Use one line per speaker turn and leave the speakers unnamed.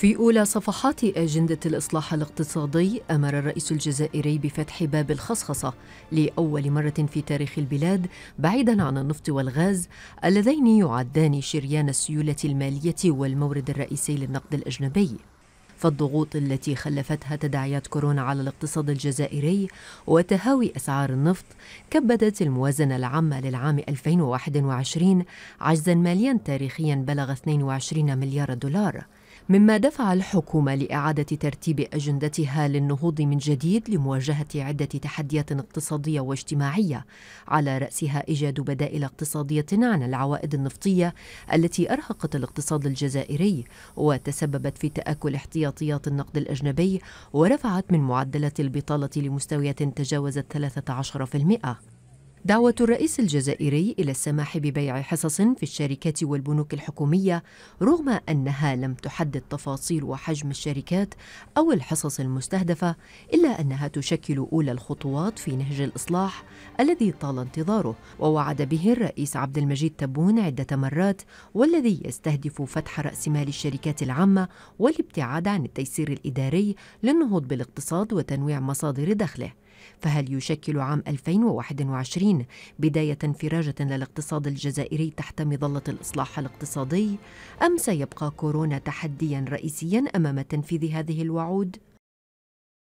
في أولى صفحات أجندة الإصلاح الاقتصادي أمر الرئيس الجزائري بفتح باب الخصخصة لأول مرة في تاريخ البلاد بعيداً عن النفط والغاز اللذين يعدان شريان السيولة المالية والمورد الرئيسي للنقد الأجنبي فالضغوط التي خلفتها تداعيات كورونا على الاقتصاد الجزائري وتهاوي أسعار النفط كبدت الموازنة العامة للعام 2021 عجزا ماليا تاريخيا بلغ 22 مليار دولار مما دفع الحكومة لإعادة ترتيب أجندتها للنهوض من جديد لمواجهة عدة تحديات اقتصادية واجتماعية على رأسها إيجاد بدائل اقتصادية عن العوائد النفطية التي أرهقت الاقتصاد الجزائري وتسببت في تآكل احتياطيات النقد الأجنبي ورفعت من معدلات البطالة لمستويات تجاوزت 13% دعوة الرئيس الجزائري إلى السماح ببيع حصص في الشركات والبنوك الحكومية رغم أنها لم تحدد تفاصيل وحجم الشركات أو الحصص المستهدفة إلا أنها تشكل أولى الخطوات في نهج الإصلاح الذي طال انتظاره ووعد به الرئيس عبد المجيد تبون عدة مرات والذي يستهدف فتح رأس مال الشركات العامة والابتعاد عن التيسير الإداري للنهوض بالاقتصاد وتنويع مصادر دخله فهل يشكل عام 2021 بداية انفراجة للاقتصاد الجزائري تحت مظلة الإصلاح الاقتصادي أم سيبقى كورونا تحديا رئيسيا أمام تنفيذ هذه الوعود؟